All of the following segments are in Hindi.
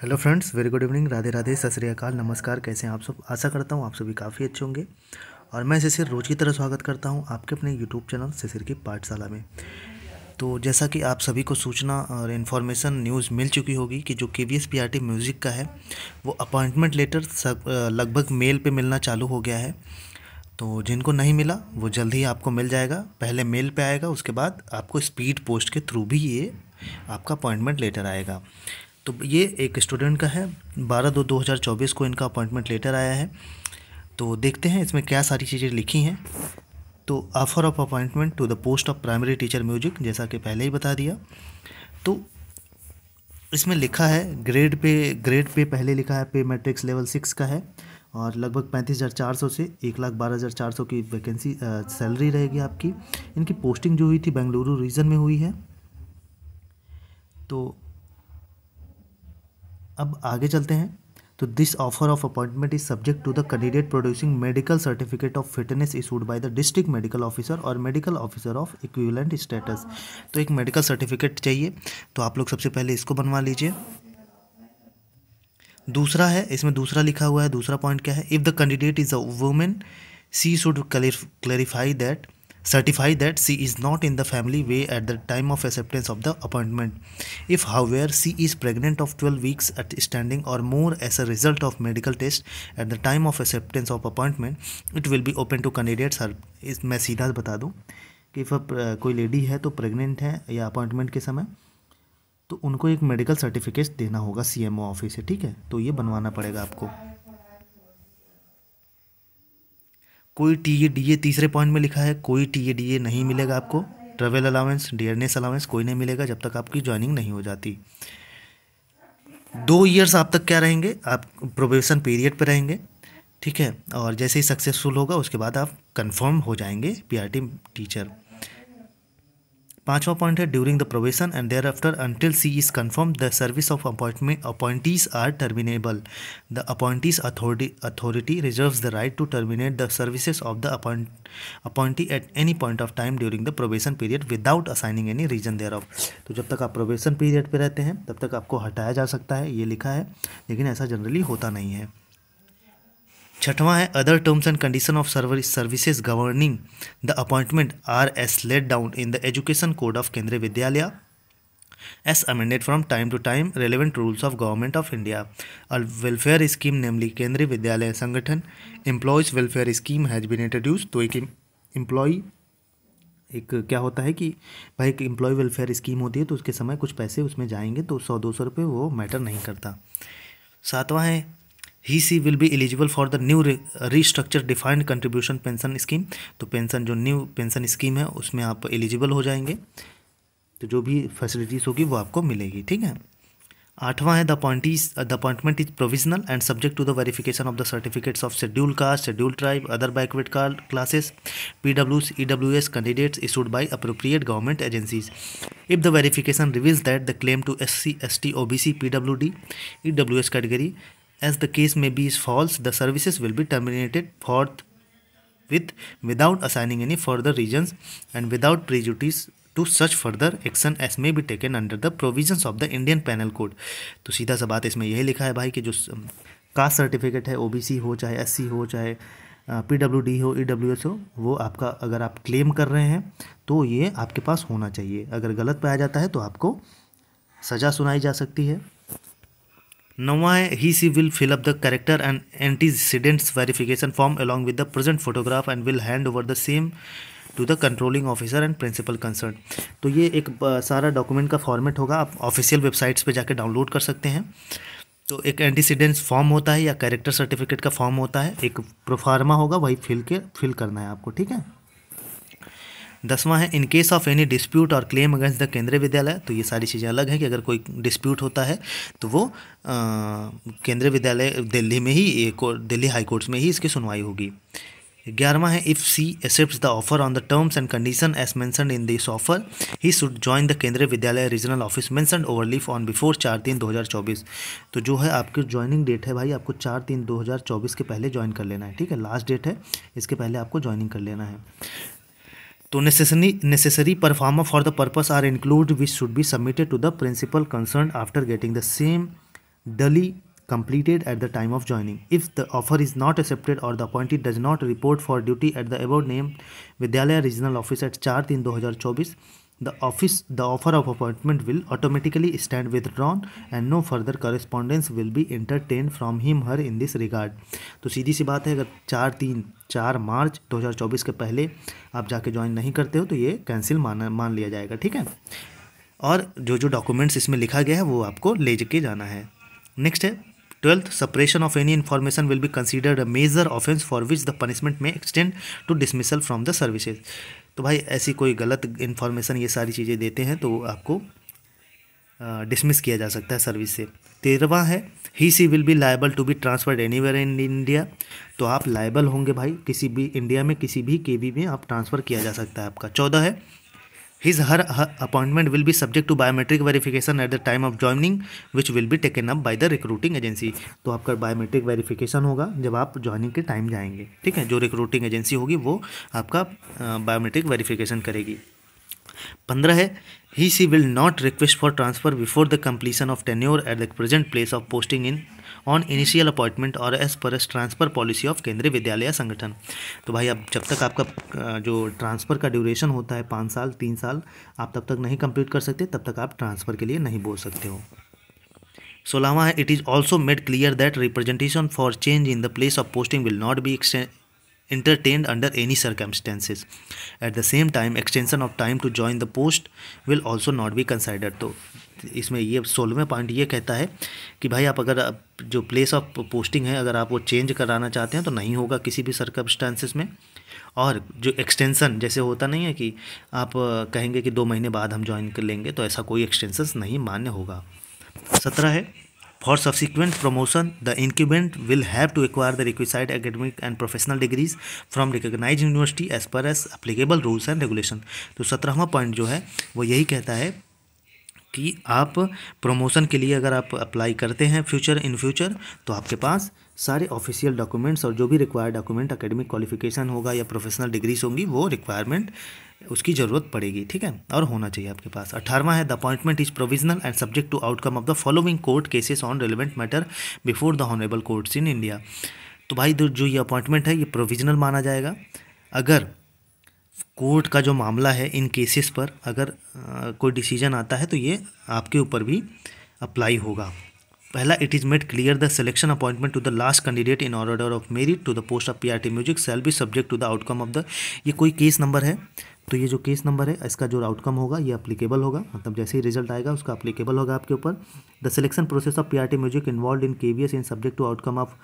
Hello friends very good evening Radhe Radhe सत श्रीकाल नमस्कार कैसे हैं आप सब आशा करता हूँ आप सभी काफ़ी अच्छे होंगे और मैं शिशिर रोज़ की तरह स्वागत करता हूँ आपके अपने यूट्यूब चैनल शिशिर की पाठशाला में तो जैसा कि आप सभी को सूचना और इन्फॉर्मेशन न्यूज़ मिल चुकी होगी कि जो K V S P R T music का है वो अपॉइंटमेंट लेटर लगभग मेल पर मिलना चालू हो गया है तो जिनको नहीं मिला वो जल्द ही आपको मिल जाएगा पहले मेल पर आएगा उसके बाद आपको स्पीड पोस्ट के थ्रू भी ये आपका अपॉइंटमेंट लेटर आएगा तो ये एक स्टूडेंट का है बारह दो दो हज़ार चौबीस को इनका अपॉइंटमेंट लेटर आया है तो देखते हैं इसमें क्या सारी चीज़ें लिखी हैं तो offer of appointment to the post of primary teacher music जैसा कि पहले ही बता दिया तो इसमें लिखा है ग्रेड पे ग्रेड पे पहले लिखा है पे मैट्रिक्स लेवल सिक्स का है और लगभग पैंतीस हज़ार चार सौ से एक लाख बारह हज़ार चार सौ की वैकेंसी सैलरी रहेगी आपकी इनकी पोस्टिंग जो हुई थी बेंगलुरु रीजन में हुई है तो अब आगे चलते हैं तो this offer of appointment is subject to the candidate producing medical certificate of fitness issued by the district medical officer और medical officer of equivalent status तो एक मेडिकल सर्टिफिकेट चाहिए तो आप लोग सबसे पहले इसको बनवा लीजिए दूसरा है इसमें दूसरा लिखा हुआ है दूसरा पॉइंट क्या है if the candidate is a women she should clarify that certify that she is not in the family way at the time of acceptance of the appointment. If, however, she is pregnant of 12 weeks at standing or more as a result of medical test at the time of acceptance of appointment, it will be open to candidates. इस मैं सीधा बता दूँ कि इफ़ कोई लेडी है तो प्रेग्नेंट है या अपॉइंटमेंट के समय तो उनको एक मेडिकल सर्टिफिकेट देना होगा सीएमओ ऑफिस से ठीक है तो ये बनवाना पड़ेगा आपको कोई टी ए डी ए तीसरे पॉइंट में लिखा है कोई टी ए डी ए नहीं मिलेगा आपको ट्रेवल अलाउंस डियरनेस अलाउंस कोई नहीं मिलेगा जब तक आपकी ज्वाइनिंग नहीं हो जाती दो ईयर्स आप तक क्या रहेंगे आप प्रोबेशन पीरियड पे रहेंगे ठीक है और जैसे ही सक्सेसफुल होगा उसके बाद आप कंफर्म हो जाएंगे पीआरटी टीचर पांचवा पॉइंट है during the probation and thereafter until she is confirm the service of appointment appointees are terminable the appointees authority authority reserve the right to terminate the services of the appoint appointee at any point of time during the probation period without assigning any reason thereof तो जब तक आप प्रोवेशन पीरियड पर रहते हैं तब तक आपको हटाया जा सकता है ये लिखा है लेकिन ऐसा जनरली होता नहीं है छठवां है other terms and condition of service services governing the appointment are as laid down in the education code of Kendriya Vidyalaya as amended from time to time relevant rules of government of India और welfare scheme namely Kendriya Vidyalaya Sangathan employees welfare scheme has been introduce तो एक एम्प्लॉय एक क्या होता है कि भाई एक एम्प्लॉय वेलफेयर स्कीम होती है तो उसके समय कुछ पैसे उसमें जाएंगे तो सौ दो सौ रुपये वो मैटर नहीं करता सातवां है he she will be eligible for the new restructure defined contribution pension scheme तो पेंशन जो न्यू पेंशन स्कीम है उसमें आप एलिजिबल हो जाएंगे तो जो भी फैसिलिटीज़ होगी वो आपको मिलेगी ठीक है आठवां है the appoint is the appointment is provisional and subject to the verification of the certificates of schedule caste schedule tribe other backward classes P W E W S candidates issued by appropriate government agencies if the verification reveals that the claim to S C S T O B C P W D E W S category as the case may be is false the services will be terminated forth with without assigning any further reasons and without prejudice to such further action as may be taken under the provisions of the Indian penal code तो सीधा सा बात इसमें यही लिखा है भाई कि जो कास्ट सर्टिफिकेट है ओ बी सी हो चाहे एस सी हो चाहे पी डब्ल्यू डी हो ई डब्ल्यू एस हो वो आपका अगर आप क्लेम कर रहे हैं तो ये आपके पास होना चाहिए अगर गलत पाया जाता है तो आपको सज़ा सुनाई जा सकती है Now he she will fill up the character and antecedents verification form along with the present photograph and will hand over the same to the controlling officer and principal concern तो ये एक सारा डॉक्यूमेंट का फॉर्मेट होगा आप ऑफिशियल वेबसाइट्स पर जाकर डाउनलोड कर सकते हैं तो एक एंटीसीडेंट्स फॉर्म होता है या करेक्टर सर्टिफिकेट का फॉर्म होता है एक प्रोफार्मा होगा वही फिल के फिल करना है आपको ठीक है दसवां है in case of any dispute और claim against the Kendriya Vidyalaya तो ये सारी चीज़ें अलग हैं कि अगर कोई डिस्प्यूट होता है तो वो केंद्रीय विद्यालय दिल्ली में ही दिल्ली हाई कोर्ट्स में ही इसकी सुनवाई होगी ग्यारहवा है if she accept the offer on the terms and condition as mention in this offer he should join the Kendriya Vidyalaya regional office mention overleaf on before चार तीन दो हज़ार चौबीस तो जो है आपकी ज्वाइनिंग डेट है भाई आपको चार तीन दो हज़ार चौबीस के पहले ज्वाइन कर लेना है ठीक है लास्ट डेट है इसके पहले आपको ज्वाइनिंग कर लेना है तो necessary necessary performer for the purpose are included which should be submitted to the principal concerned after getting the same duly completed at the time of joining if the offer is not accepted or the appointee does not report for duty at the above named vidyalaya regional office at 4 3 2024 the office the offer of appointment will automatically stand withdrawn and no further correspondence will be entertained from him her in this regard तो सीधी सी बात है अगर चार तीन चार मार्च 2024 के पहले आप जाके ज्वाइन नहीं करते हो तो ये कैंसिल माना मान लिया जाएगा ठीक है और जो जो डॉक्यूमेंट्स इसमें लिखा गया है वो आपको ले के जाना है नेक्स्ट है twelfth suppression of any information will be considered a major offence for which the punishment may extend to dismissal from the services तो भाई ऐसी कोई गलत इन्फॉर्मेशन ये सारी चीज़ें देते हैं तो आपको डिसमिस किया जा सकता है सर्विस से तेरहवा है he she will be liable to be transferred anywhere in India तो आप लाइबल होंगे भाई किसी भी इंडिया में किसी भी के में आप ट्रांसफ़र किया जा सकता है आपका चौदह है his her appointment will be subject to biometric verification at the time of joining which will be taken up by the recruiting agency तो आपका बायोमेट्रिक वेरीफिकेशन होगा जब आप ज्वाइनिंग के टाइम जाएंगे ठीक है जो रिक्रूटिंग एजेंसी होगी वो आपका बायोमेट्रिक वेरीफिकेशन करेगी पंद्रह है he she will not request for transfer before the completion of tenure at the present place of posting in on initial appointment और as per S transfer policy of Kendriya Vidyalaya संगठन तो भाई अब जब तक आपका जो ट्रांसफ़र का ड्यूरेशन होता है पाँच साल तीन साल आप तब तक नहीं कंप्लीट कर सकते तब तक आप ट्रांसफ़र के लिए नहीं बोल सकते हो सोलहवा है it is also made clear that representation for change in the place of posting will not be entertained under any circumstances. At the same time, extension of time to join the post will also not be considered. तो इसमें ये सोलहवें पॉइंट ये कहता है कि भाई आप अगर जो प्लेस ऑफ पोस्टिंग है अगर आप वो चेंज कराना चाहते हैं तो नहीं होगा किसी भी सर्कमस्टांसिस में और जो एक्सटेंसन जैसे होता नहीं है कि आप कहेंगे कि दो महीने बाद हम ज्वाइन कर लेंगे तो ऐसा कोई एक्सटेंसन नहीं मान्य होगा सत्रह है For subsequent promotion, the incumbent will have to acquire the requisite academic and professional degrees from recognized university as per as applicable rules and regulation. तो सत्रहवा पॉइंट जो है वो यही कहता है कि आप प्रमोशन के लिए अगर आप अप्लाई करते हैं फ्यूचर इन फ्यूचर तो आपके पास सारे ऑफिशियल डॉक्यूमेंट्स और जो भी रिक्वायर्ड डॉक्यूमेंट एकेडमिक क्वालिफिकेशन होगा या प्रोफेशनल डिग्रीज होंगी वो रिक्वायरमेंट उसकी ज़रूरत पड़ेगी ठीक है और होना चाहिए आपके पास अठारवा है the appointment is provisional and subject to outcome of the following court cases on relevant matter before the honourable courts in India तो भाई जो ये अपॉइंटमेंट है ये प्रोविजनल माना जाएगा अगर कोर्ट का जो मामला है इन केसेस पर अगर आ, कोई डिसीजन आता है तो ये आपके ऊपर भी अप्लाई होगा पहला it is made clear the selection appointment to the last candidate in order of merit to the post of PRT music shall be subject to the outcome of the ये कोई केस नंबर है तो ये जो केस नंबर है इसका जो आउटकम होगा ये अप्लीकेबल होगा मतलब जैसे ही रिजल्ट आएगा उसका अप्लीकेबल होगा आपके ऊपर the selection process of PRT music involve in के in subject to outcome of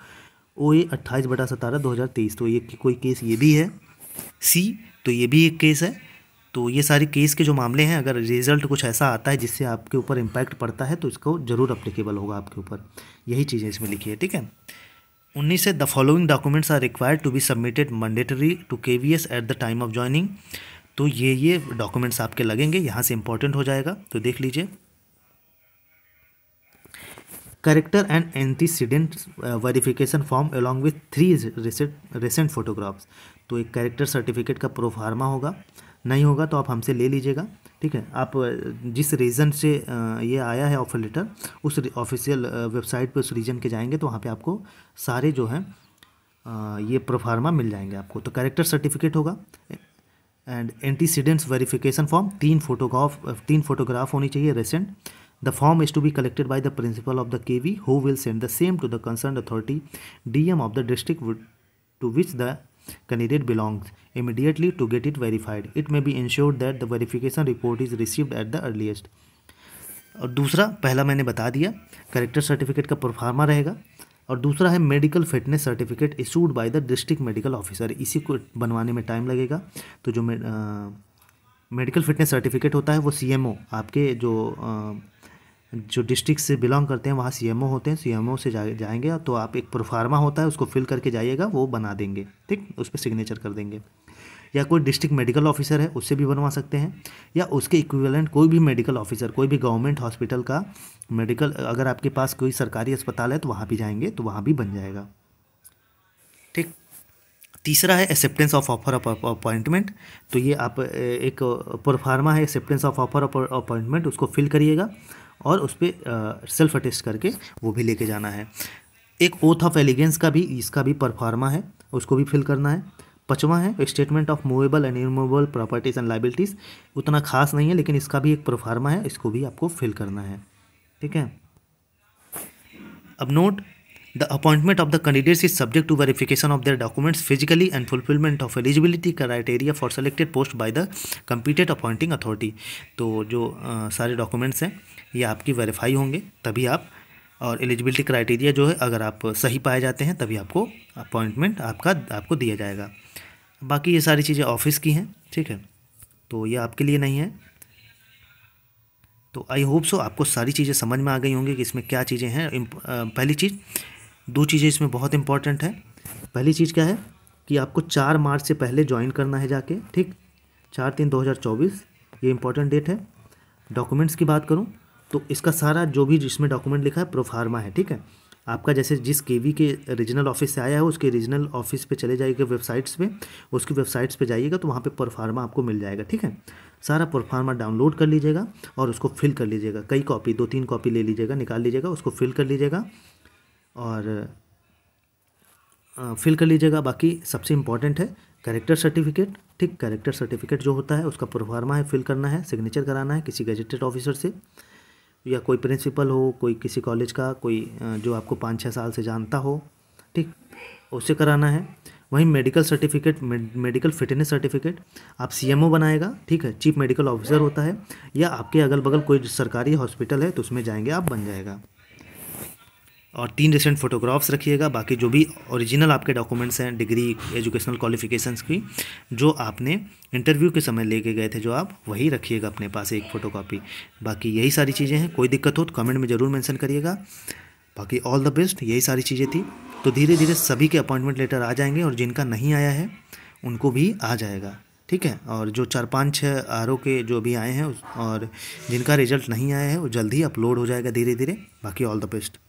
O A अट्ठाईस बटा सतारह दो हज़ार तेईस तो ये कोई केस ये भी है सी तो ये भी एक केस है तो ये सारी केस के जो मामले हैं अगर रिजल्ट कुछ ऐसा आता है जिससे आपके ऊपर इम्पैक्ट पड़ता है तो इसको ज़रूर अप्लीकेबल होगा आपके ऊपर यही चीज़ें इसमें लिखी है ठीक है उन्नीस से the following documents are required to be submitted mandatory to K V S at the time of joining तो ये ये डॉक्यूमेंट्स आपके लगेंगे यहाँ से इंपॉर्टेंट हो जाएगा तो देख लीजिए character and antecedent verification form along with three recent photographs तो एक करेक्टर सर्टिफिकेट का प्रोफार्मा होगा नहीं होगा तो आप हमसे ले लीजिएगा ठीक है आप जिस रीज़न से ये आया है ऑफर लेटर उस ऑफिशियल वेबसाइट पे उस रीजन के जाएंगे तो वहाँ पे आपको सारे जो हैं ये प्रोफार्मा मिल जाएंगे आपको तो कैरेक्टर सर्टिफिकेट होगा एंड एंटीसीडेंट्स वेरिफिकेशन फॉर्म तीन फोटोग्राफ तीन फोटोग्राफ होनी चाहिए recent the is to be collected by the principal of the K V who will send the same to the concern authority D M of the district to which the candidate belongs immediately to get it verified it may be ensured that the verification report is received at the earliest और दूसरा पहला मैंने बता दिया करेक्टर सर्टिफिकेट का परफार्मा रहेगा और दूसरा है medical fitness certificate issued by the district medical officer इसी को बनवाने में टाइम लगेगा तो जो मेडिकल फिटनेस सर्टिफिकेट होता है वो सीएमओ आपके जो आ, जो डिस्ट्रिक्ट से बिलोंग करते हैं वहाँ सी होते हैं सी से जा, जाएंगे तो आप एक प्रोफार्मा होता है उसको फिल करके जाइएगा वो बना देंगे ठीक उस पर सिग्नेचर कर देंगे या कोई डिस्ट्रिक्ट मेडिकल ऑफिसर है उससे भी बनवा सकते हैं या उसके इक्विवेलेंट कोई भी मेडिकल ऑफिसर कोई भी गवर्नमेंट हॉस्पिटल का मेडिकल अगर आपके पास कोई सरकारी अस्पताल है तो वहाँ भी जाएंगे तो वहाँ भी बन जाएगा ठीक तीसरा है acceptance of offer of appointment तो ये आप एक प्रोफार्मा है acceptance of offer of appointment उसको फिल करिएगा और उस पर सेल्फ अटेस्ट करके वो भी लेके जाना है एक ओथ ऑफ एलिगेंस का भी इसका भी परफार्मा है उसको भी फिल करना है पचवा है statement of movable and immovable properties and liabilities उतना खास नहीं है लेकिन इसका भी एक प्रोफार्मा है इसको भी आपको फिल करना है ठीक है अब note The appointment of the candidates is subject to verification of their documents physically and fulfillment of eligibility criteria for selected post by the competent appointing authority. तो जो आ, सारे डॉक्यूमेंट्स हैं ये आपकी वेरीफाई होंगे तभी आप और एलिजिबिलिटी क्राइटेरिया जो है अगर आप सही पाए जाते हैं तभी आपको अपॉइंटमेंट आपका आपको दिया जाएगा बाकी ये सारी चीज़ें ऑफिस की हैं ठीक है तो ये आपके लिए नहीं है तो आई होप सो आपको सारी चीज़ें समझ में आ गई होंगी कि इसमें क्या चीज़ें हैं पहली चीज़ दो चीज़ें इसमें बहुत इंपॉर्टेंट है पहली चीज़ क्या है कि आपको चार मार्च से पहले ज्वाइन करना है जाके ठीक चार तीन दो हज़ार चौबीस ये इंपॉर्टेंट डेट है डॉक्यूमेंट्स की बात करूँ तो इसका सारा जो भी जिसमें डॉक्यूमेंट लिखा है प्रोफार्मा है ठीक है आपका जैसे जिस वी के रीजनल ऑफिस से आया है उसके रीजनल ऑफिस पे चले जाइएगा वेबसाइट्स पे उसकी वेबसाइट्स पे जाइएगा तो वहाँ पे परफार्मा आपको मिल जाएगा ठीक है सारा परफार्मा डाउनलोड कर लीजिएगा और उसको फिल कर लीजिएगा कई कॉपी दो तीन कॉपी ले लीजिएगा निकाल लीजिएगा उसको फिल कर लीजिएगा और फिल कर लीजिएगा बाकी सबसे इम्पॉर्टेंट है कैरेक्टर सर्टिफिकेट ठीक कैरेक्टर सर्टिफिकेट जो होता है उसका प्रोफार्मा है फिल करना है सिग्नेचर कराना है किसी गजेटेड ऑफिसर से या कोई प्रिंसिपल हो कोई किसी कॉलेज का कोई जो आपको पाँच छः साल से जानता हो ठीक उससे कराना है वहीं medical certificate medical fitness certificate आप सीएमओ बनाएगा ठीक है चीफ मेडिकल ऑफिसर होता है या आपके अगल बगल कोई सरकारी हॉस्पिटल है तो उसमें जाएंगे आप बन जाएगा और तीन रिसेंट फ़ोटोग्राफ्स रखिएगा बाकी जो भी ओरिजिनल आपके डॉक्यूमेंट्स हैं डिग्री एजुकेशनल क्वालिफिकेशंस की जो आपने इंटरव्यू के समय लेके गए थे जो आप वही रखिएगा अपने पास एक फ़ोटोकॉपी बाकी यही सारी चीज़ें हैं कोई दिक्कत हो तो कमेंट में ज़रूर मैंशन करिएगा बाकी ऑल द बेस्ट यही सारी चीज़ें थी तो धीरे धीरे सभी के अपॉइंटमेंट लेटर आ जाएंगे और जिनका नहीं आया है उनको भी आ जाएगा ठीक है और जो चार पाँच छः आर के जो भी आए हैं और जिनका रिजल्ट नहीं आया है वो जल्द ही अपलोड हो जाएगा धीरे धीरे बाकी ऑल द बेस्ट